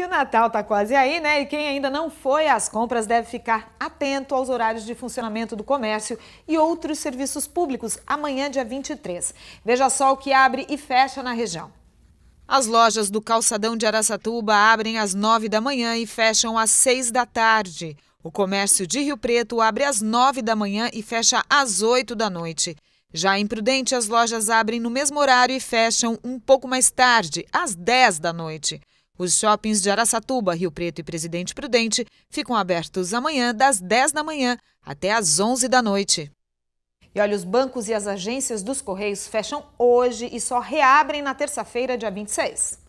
E o Natal está quase aí, né? E quem ainda não foi às compras deve ficar atento aos horários de funcionamento do comércio e outros serviços públicos amanhã, dia 23. Veja só o que abre e fecha na região. As lojas do calçadão de Araçatuba abrem às 9 da manhã e fecham às 6 da tarde. O comércio de Rio Preto abre às 9 da manhã e fecha às 8 da noite. Já em Prudente, as lojas abrem no mesmo horário e fecham um pouco mais tarde, às 10 da noite. Os shoppings de Araçatuba, Rio Preto e Presidente Prudente ficam abertos amanhã das 10 da manhã até às 11 da noite. E olha, os bancos e as agências dos Correios fecham hoje e só reabrem na terça-feira, dia 26.